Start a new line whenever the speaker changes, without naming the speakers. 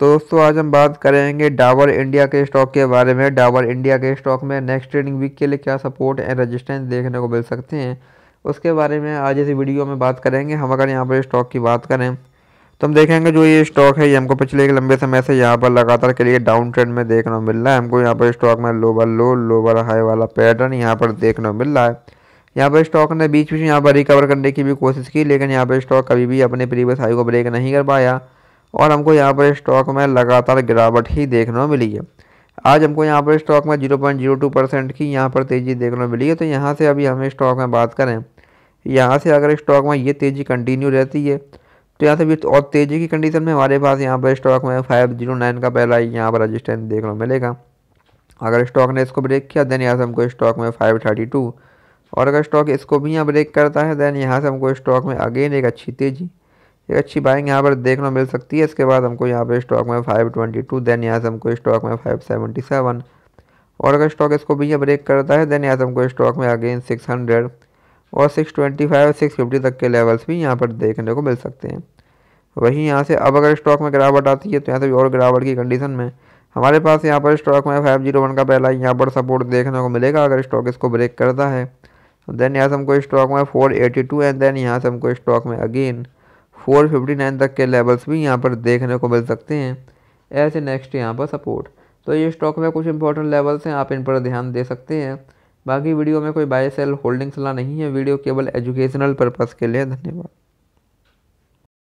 तो दोस्तों आज हम बात करेंगे डावर इंडिया के स्टॉक के बारे में डावर इंडिया के स्टॉक में नेक्स्ट ट्रेडिंग वीक के लिए क्या सपोर्ट एंड रेजिस्टेंस देखने को मिल सकते हैं उसके बारे में आज इस वीडियो में बात करेंगे हम अगर यहाँ पर स्टॉक की बात करें तो हम देखेंगे जो ये स्टॉक है ये हमको पिछले एक लंबे समय से यहाँ पर लगातार के लिए डाउन ट्रेंड में देखने को मिल रहा है हमको यहाँ पर स्टॉक में लोवर लो लोवर हाई वाला पैटर्न यहाँ पर देखने को मिल रहा है यहाँ पर स्टॉक ने बीच बीच में यहाँ पर रिकवर करने की भी कोशिश की लेकिन यहाँ पर स्टॉक कभी भी अपने प्रीवियस हाई को ब्रेक नहीं कर पाया और हमको यहाँ पर स्टॉक में लगातार गिरावट ही देखने को मिली है आज हमको यहाँ पर स्टॉक में 0.02 परसेंट की यहाँ पर तेज़ी देखने को मिली है तो यहाँ से अभी हमें स्टॉक में बात करें यहाँ से अगर स्टॉक में ये तेज़ी कंटिन्यू रहती है तो यहाँ से भी और तेज़ी की कंडीशन में हमारे पास यहाँ पर स्टॉक में फाइव जीरो नाइन का पहला यहाँ पर रजिस्टेंस देखने को मिलेगा अगर स्टॉक ने इसको ब्रेक किया देन यहाँ से हमको स्टॉक में फाइव थर्टी टू और अगर स्टॉक इसको भी यहाँ ब्रेक करता है देन यहाँ से हमको स्टॉक में अगेन एक अच्छी तेज़ी एक अच्छी बाइंग यहाँ पर देखने मिल सकती है इसके बाद हमको यहाँ पर स्टॉक में फाइव ट्वेंटी टू देन यहाँ से हमको स्टॉक में फाइव सेवेंटी सेवन और अगर स्टॉक इसको भी ये ब्रेक करता है देन यहाँ से हमको स्टॉक में अगेन सिक्स हंड्रेड और six twenty five six fifty तक के लेवल्स भी यहाँ पर देखने को मिल सकते हैं वहीं यहाँ से अब अगर स्टॉक में गिरावट आती है तो यहाँ से और गिरावट की कंडीशन में हमारे पास यहाँ पर स्टॉक में फाइव जीरो वन का पहला यहाँ पर सपोर्ट देखने को मिलेगा अगर स्टॉक इसको ब्रेक करता है देन तो यहाँ से हमको स्टॉक में four eighty two and then यहाँ से हमको स्टॉक में अगेन 459 तक के लेवल्स भी यहाँ पर देखने को मिल सकते हैं ऐसे नेक्स्ट यहाँ पर सपोर्ट तो ये स्टॉक में कुछ इंपॉर्टेंट लेवल्स हैं आप इन पर ध्यान दे सकते हैं बाकी वीडियो में कोई बाय सेल होल्डिंग सलाह नहीं है वीडियो केवल एजुकेशनल पर्पज़ के लिए धन्यवाद